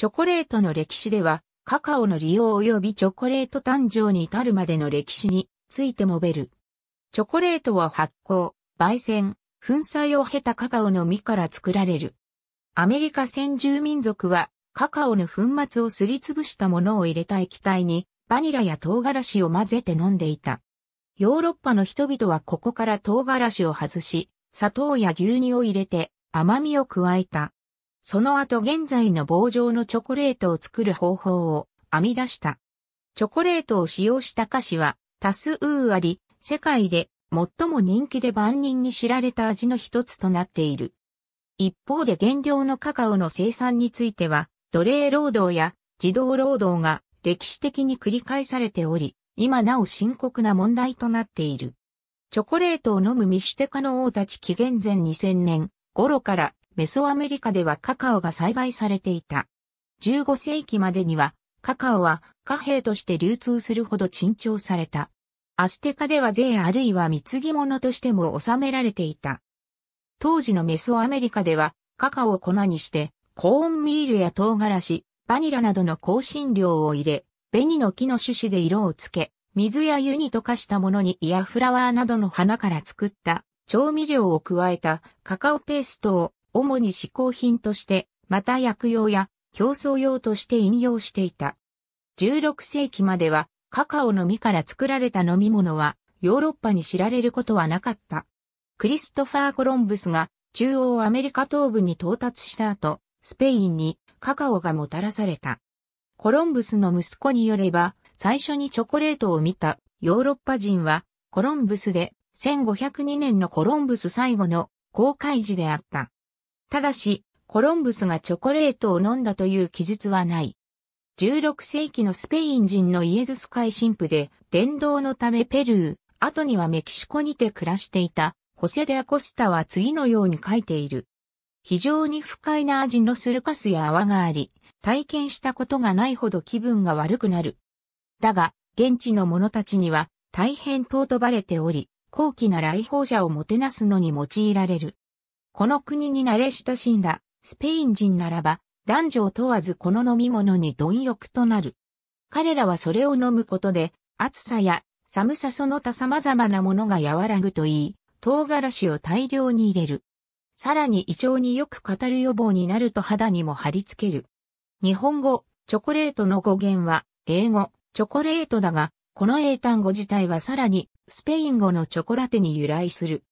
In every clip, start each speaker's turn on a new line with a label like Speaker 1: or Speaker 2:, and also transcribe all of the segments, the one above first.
Speaker 1: チョコレートの歴史では、カカオの利用及びチョコレート誕生に至るまでの歴史について述べる。チョコレートは発酵、焙煎、粉砕を経たカカオの実から作られる。アメリカ先住民族は、カカオの粉末をすりつぶしたものを入れた液体に、バニラや唐辛子を混ぜて飲んでいた。ヨーロッパの人々はここから唐辛子を外し、砂糖や牛乳を入れて甘みを加えた。その後現在の棒状のチョコレートを作る方法を編み出した。チョコレートを使用した菓子は多数あり、世界で最も人気で万人に知られた味の一つとなっている。一方で原料のカカオの生産については、奴隷労働や児童労働が歴史的に繰り返されており、今なお深刻な問題となっている。チョコレートを飲むミシュテカの王たち紀元前2000年頃からメソアメリカではカカオが栽培されていた。15世紀までには、カカオは貨幣として流通するほど珍重された。アステカでは税あるいは貢ぎ物としても収められていた。当時のメソアメリカでは、カカオを粉にして、コーンミールや唐辛子、バニラなどの香辛料を入れ、紅の木の種子で色をつけ、水や湯に溶かしたものにイヤフラワーなどの花から作った調味料を加えたカカオペーストを主に嗜好品として、また薬用や競争用として飲用していた。16世紀まではカカオの実から作られた飲み物はヨーロッパに知られることはなかった。クリストファー・コロンブスが中央アメリカ東部に到達した後、スペインにカカオがもたらされた。コロンブスの息子によれば、最初にチョコレートを見たヨーロッパ人はコロンブスで1502年のコロンブス最後の公開時であった。ただし、コロンブスがチョコレートを飲んだという記述はない。16世紀のスペイン人のイエズス会神父で、伝道のためペルー、後にはメキシコにて暮らしていた、ホセデアコスタは次のように書いている。非常に不快な味のするカスや泡があり、体験したことがないほど気分が悪くなる。だが、現地の者たちには大変尊ばれており、高貴な来訪者をもてなすのに用いられる。この国に慣れ親しんだスペイン人ならば男女を問わずこの飲み物に貪欲となる。彼らはそれを飲むことで暑さや寒さその他様々なものが和らぐといい、唐辛子を大量に入れる。さらに胃腸によく語る予防になると肌にも貼り付ける。日本語、チョコレートの語源は英語、チョコレートだが、この英単語自体はさらにスペイン語のチョコラテに由来する。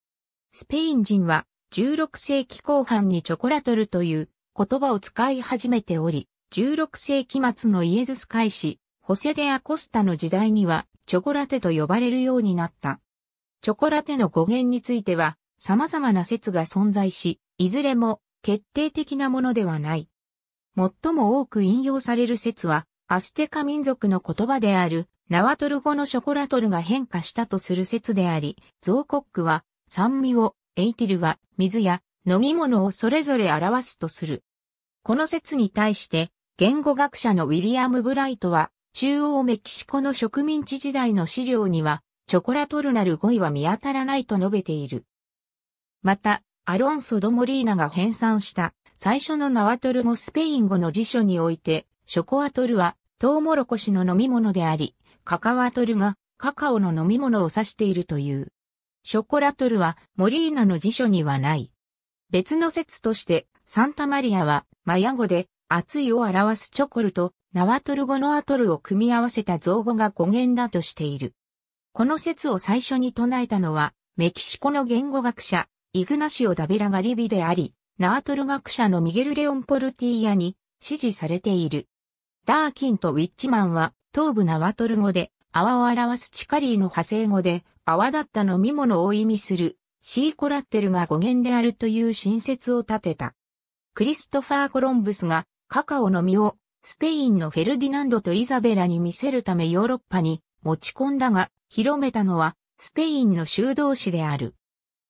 Speaker 1: スペイン人は16世紀後半にチョコラトルという言葉を使い始めており、16世紀末のイエズス会士、ホセデア・コスタの時代にはチョコラテと呼ばれるようになった。チョコラテの語源については様々な説が存在し、いずれも決定的なものではない。最も多く引用される説は、アステカ民族の言葉であるナワトル語のショコラトルが変化したとする説であり、ゾーコックは酸味をエイティルは水や飲み物をそれぞれ表すとする。この説に対して、言語学者のウィリアム・ブライトは、中央メキシコの植民地時代の資料には、チョコラトルナル語彙は見当たらないと述べている。また、アロンソ・ドモリーナが編纂した最初のナワトル語スペイン語の辞書において、ショコアトルはトウモロコシの飲み物であり、カカワトルがカカオの飲み物を指しているという。ショコラトルはモリーナの辞書にはない。別の説として、サンタマリアはマヤ語で熱いを表すチョコルとナワトル語のアトルを組み合わせた造語が語源だとしている。この説を最初に唱えたのは、メキシコの言語学者、イグナシオ・ダベラガリビであり、ナワトル学者のミゲル・レオンポルティーヤに支持されている。ダーキンとウィッチマンは、東部ナワトル語で、泡を表すチカリーの派生語で、泡立った飲み物を意味するシーコラッテルが語源であるという新説を立てた。クリストファー・コロンブスがカカオの実をスペインのフェルディナンドとイザベラに見せるためヨーロッパに持ち込んだが広めたのはスペインの修道士である。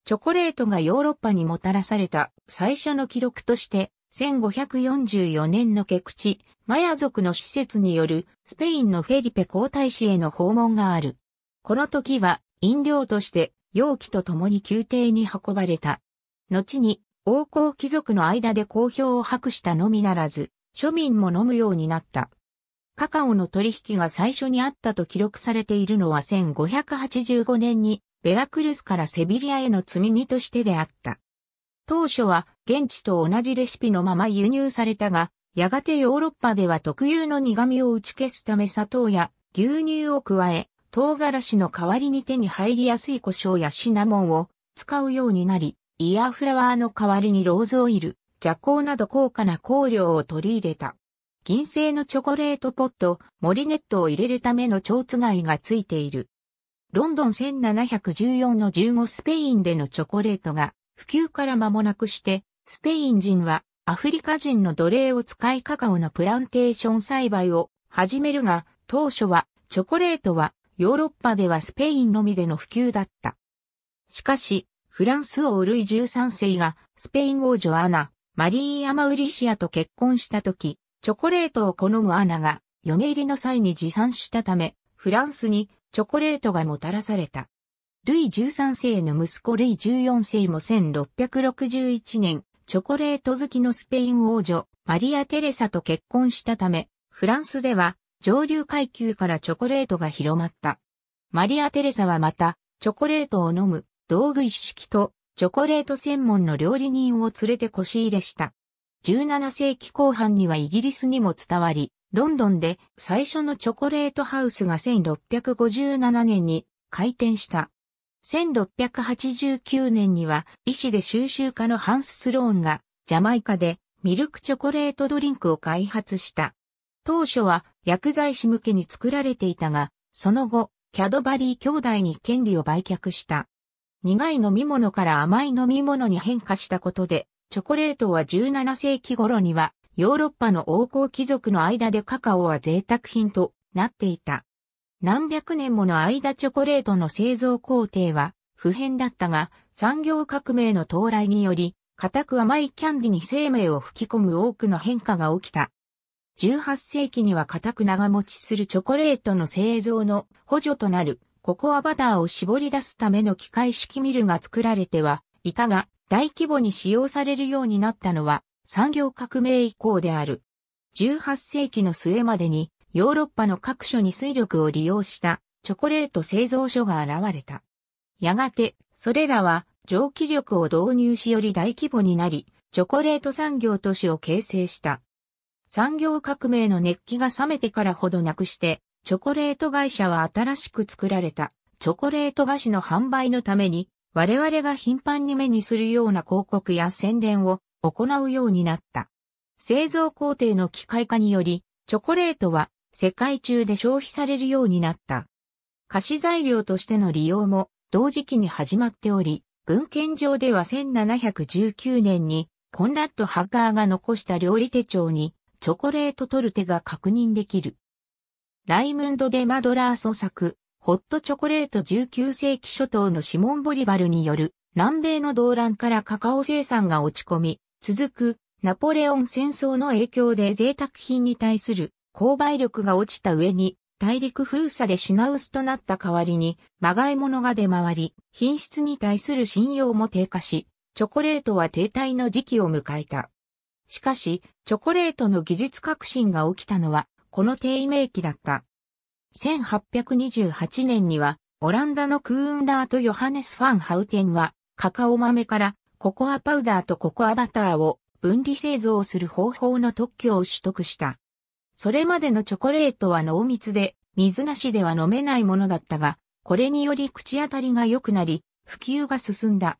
Speaker 1: チョコレートがヨーロッパにもたらされた最初の記録として1544年のケクチ、マヤ族の施設によるスペインのフェリペ皇太子への訪問がある。この時は飲料として容器と共に宮廷に運ばれた。後に王侯貴族の間で好評を博したのみならず、庶民も飲むようになった。カカオの取引が最初にあったと記録されているのは1585年にベラクルスからセビリアへの積み荷としてであった。当初は現地と同じレシピのまま輸入されたが、やがてヨーロッパでは特有の苦味を打ち消すため砂糖や牛乳を加え、唐辛子の代わりに手に入りやすい胡椒やシナモンを使うようになり、イヤーフラワーの代わりにローズオイル、蛇行など高価な香料を取り入れた。銀製のチョコレートポット、モリネットを入れるための蝶つがいがついている。ロンドン1714の15スペインでのチョコレートが普及から間もなくして、スペイン人はアフリカ人の奴隷を使いカカオのプランテーション栽培を始めるが、当初はチョコレートはヨーロッパではスペインのみでの普及だった。しかし、フランス王ルイ13世がスペイン王女アナ、マリーア・マウリシアと結婚した時、チョコレートを好むアナが嫁入りの際に持参したため、フランスにチョコレートがもたらされた。ルイ13世の息子ルイ14世も1661年、チョコレート好きのスペイン王女、マリア・テレサと結婚したため、フランスでは上流階級からチョコレートが広まった。マリア・テレサはまた、チョコレートを飲む、道具一式と、チョコレート専門の料理人を連れて腰入れした。17世紀後半にはイギリスにも伝わり、ロンドンで最初のチョコレートハウスが1657年に開店した。1689年には医師で収集家のハンス・スローンがジャマイカでミルクチョコレートドリンクを開発した。当初は薬剤師向けに作られていたが、その後、キャドバリー兄弟に権利を売却した。苦い飲み物から甘い飲み物に変化したことで、チョコレートは17世紀頃には、ヨーロッパの王侯貴族の間でカカオは贅沢品となっていた。何百年もの間チョコレートの製造工程は不変だったが、産業革命の到来により、固く甘いキャンディに生命を吹き込む多くの変化が起きた。18世紀には固く長持ちするチョコレートの製造の補助となるココアバターを絞り出すための機械式ミルが作られてはいたが大規模に使用されるようになったのは産業革命以降である。18世紀の末までにヨーロッパの各所に水力を利用したチョコレート製造所が現れた。やがてそれらは蒸気力を導入しより大規模になり、チョコレート産業都市を形成した。産業革命の熱気が冷めてからほどなくして、チョコレート会社は新しく作られたチョコレート菓子の販売のために、我々が頻繁に目にするような広告や宣伝を行うようになった。製造工程の機械化により、チョコレートは世界中で消費されるようになった。菓子材料としての利用も同時期に始まっており、文献上では1719年にコンラッド・ハッガーが残した料理手帳にチョコレートトルテが確認できる。ライムンド・デ・マドラー創作、ホットチョコレート19世紀初頭のシモン・ボリバルによる南米の動乱からカカオ生産が落ち込み、続くナポレオン戦争の影響で贅沢品に対する購買力が落ちた上に、大陸封鎖で品薄となった代わりに、まがいものが出回り、品質に対する信用も低下し、チョコレートは停滞の時期を迎えた。しかし、チョコレートの技術革新が起きたのは、この低名期だった。1828年には、オランダのクーンラート・ヨハネス・ファン・ハウテンは、カカオ豆からココアパウダーとココアバターを分離製造する方法の特許を取得した。それまでのチョコレートは濃密で、水なしでは飲めないものだったが、これにより口当たりが良くなり、普及が進んだ。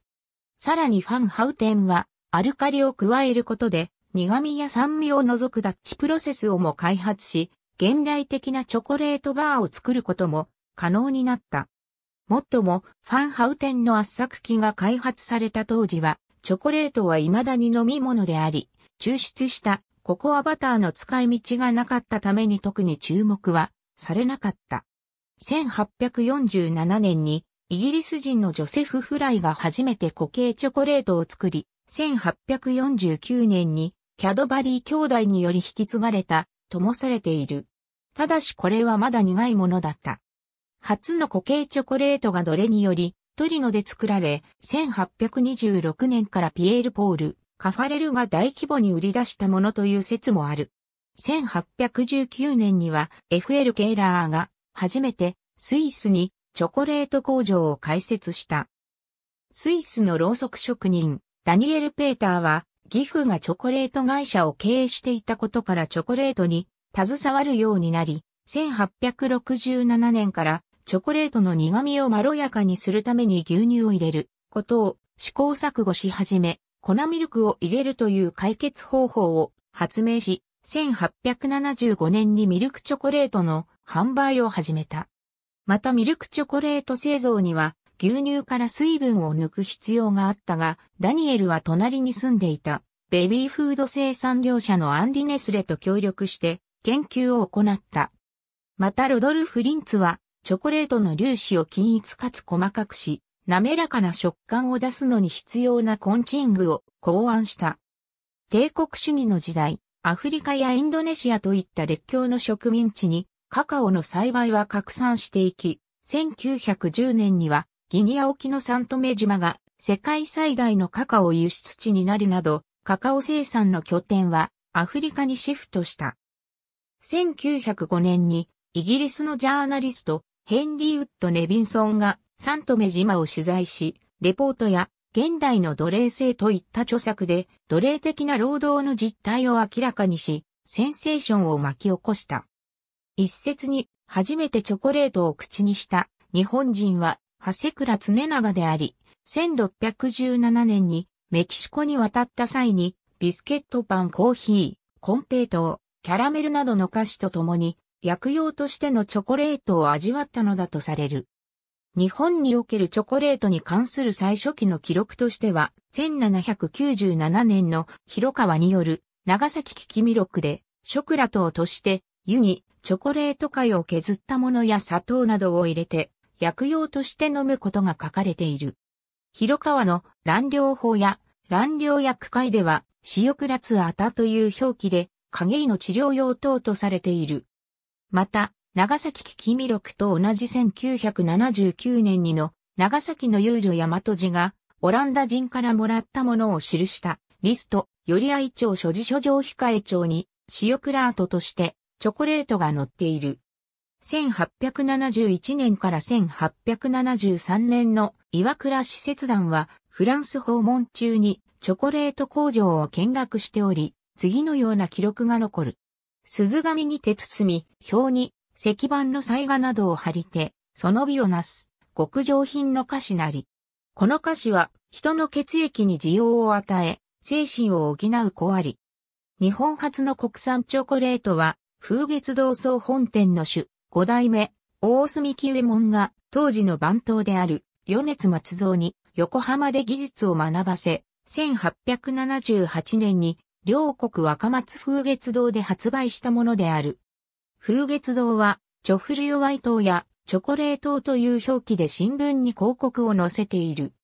Speaker 1: さらにファンハウテンは、アルカリを加えることで、苦味や酸味を除くダッチプロセスをも開発し、現代的なチョコレートバーを作ることも可能になった。もっとも、ファンハウテンの圧搾機が開発された当時は、チョコレートは未だに飲み物であり、抽出したココアバターの使い道がなかったために特に注目はされなかった。1847年にイギリス人のジョセフ・フライが初めて固形チョコレートを作り、1849年にキャドバリー兄弟により引き継がれた、ともされている。ただしこれはまだ苦いものだった。初の固形チョコレートが奴隷により、トリノで作られ、1826年からピエール・ポール、カファレルが大規模に売り出したものという説もある。1819年には FL ケーラーが初めてスイスにチョコレート工場を開設した。スイスのろうそく職人、ダニエル・ペーターは義父がチョコレート会社を経営していたことからチョコレートに携わるようになり、1867年からチョコレートの苦味をまろやかにするために牛乳を入れることを試行錯誤し始め、粉ミルクを入れるという解決方法を発明し、1875年にミルクチョコレートの販売を始めた。またミルクチョコレート製造には牛乳から水分を抜く必要があったが、ダニエルは隣に住んでいた、ベビーフード生産業者のアンリネスレと協力して、研究を行った。またロドルフ・リンツは、チョコレートの粒子を均一かつ細かくし、滑らかな食感を出すのに必要なコンチングを考案した。帝国主義の時代、アフリカやインドネシアといった列強の植民地にカカオの栽培は拡散していき、1910年にはギニア沖のサントメ島が世界最大のカカオ輸出地になるなど、カカオ生産の拠点はアフリカにシフトした。1905年にイギリスのジャーナリストヘンリー・ウッド・ネビンソンがサントメ島を取材し、レポートや現代の奴隷制といった著作で奴隷的な労働の実態を明らかにし、センセーションを巻き起こした。一説に初めてチョコレートを口にした日本人は長谷倉常長であり、1617年にメキシコに渡った際に、ビスケットパンコーヒー、コンペイトー、キャラメルなどの菓子とともに、薬用としてのチョコレートを味わったのだとされる。日本におけるチョコレートに関する最初期の記録としては、1797年の広川による長崎危機ミロクで、ショクラトとして、湯にチョコレート界を削ったものや砂糖などを入れて、薬用として飲むことが書かれている。広川の乱療法や乱療薬会では、塩倉クあたアタという表記で、影井の治療用等とされている。また、長崎危機弥録と同じ1979年にの長崎の遊女大和寺がオランダ人からもらったものを記したリスト、より愛所持所上控え帳に、塩倉クラートとしてチョコレートが載っている。1871年から1873年の岩倉使節団はフランス訪問中にチョコレート工場を見学しており、次のような記録が残る。鈴紙に手包み、表に石板の彩画などを貼りて、その美をなす、極上品の菓子なり。この菓子は人の血液に需要を与え、精神を補う子あり。日本初の国産チョコレートは、風月同窓本店の主、五代目、大隅木右衛門が、当時の番頭である、米津松造に、横浜で技術を学ばせ、1878年に、両国若松風月堂で発売したものである。風月堂は、チョフルヨワイ島や、チョコレートという表記で新聞に広告を載せている。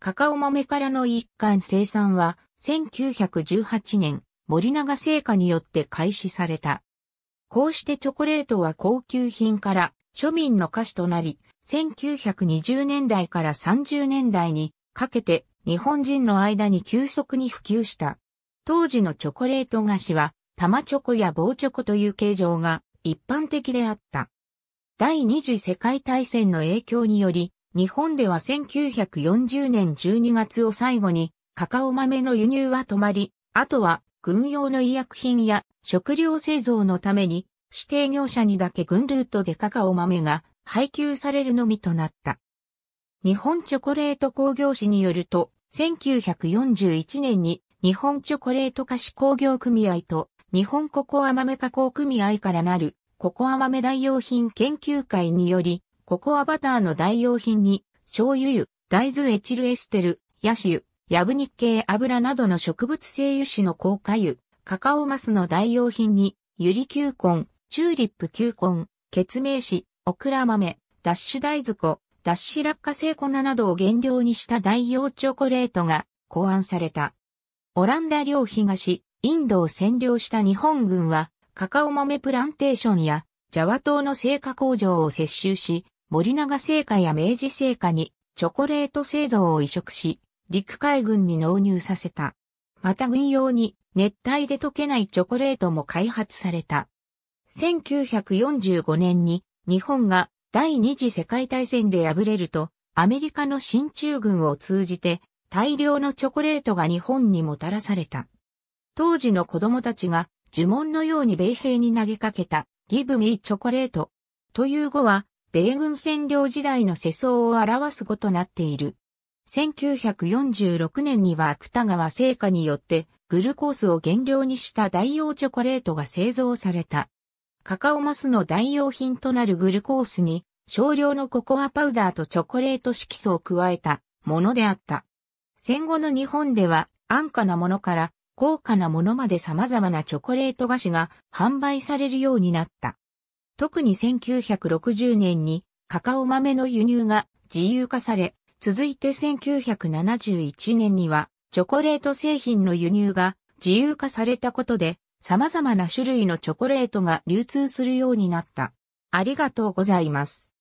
Speaker 1: カカオ豆からの一貫生産は、1918年、森永製菓によって開始された。こうしてチョコレートは高級品から庶民の菓子となり、1920年代から30年代にかけて日本人の間に急速に普及した。当時のチョコレート菓子は玉チョコや棒チョコという形状が一般的であった。第二次世界大戦の影響により、日本では1940年12月を最後にカカオ豆の輸入は止まり、あとは軍用の医薬品や食料製造のために指定業者にだけ軍ルートでカカオ豆が配給されるのみとなった。日本チョコレート工業士によると、1941年に日本チョコレート菓子工業組合と日本ココア豆加工組合からなるココア豆代用品研究会により、ココアバターの代用品に、醤油油、大豆エチルエステル、ヤシ油、ヤブニッ系油などの植物性油脂の高果油、カカオマスの代用品に、ユリ球根、チューリップ球根、結イシ、オクラ豆、ダッシュ大豆粉、ダッシュ落花生粉などを原料にした代用チョコレートが考案された。オランダ領東、インドを占領した日本軍は、カカオ豆プランテーションや、ジャワ島の製菓工場を接収し、森永製菓や明治製菓にチョコレート製造を移植し、陸海軍に納入させた。また軍用に熱帯で溶けないチョコレートも開発された。1945年に日本が第二次世界大戦で敗れるとアメリカの進駐軍を通じて大量のチョコレートが日本にもたらされた。当時の子供たちが呪文のように米兵に投げかけた Give me チョコレートという語は米軍占領時代の世相を表す語となっている。1946年には芥川製菓によってグルコースを原料にした代用チョコレートが製造された。カカオマスの代用品となるグルコースに少量のココアパウダーとチョコレート色素を加えたものであった。戦後の日本では安価なものから高価なものまで様々なチョコレート菓子が販売されるようになった。特に1960年にカカオ豆の輸入が自由化され、続いて1971年には、チョコレート製品の輸入が自由化されたことで、様々な種類のチョコレートが流通するようになった。ありがとうございます。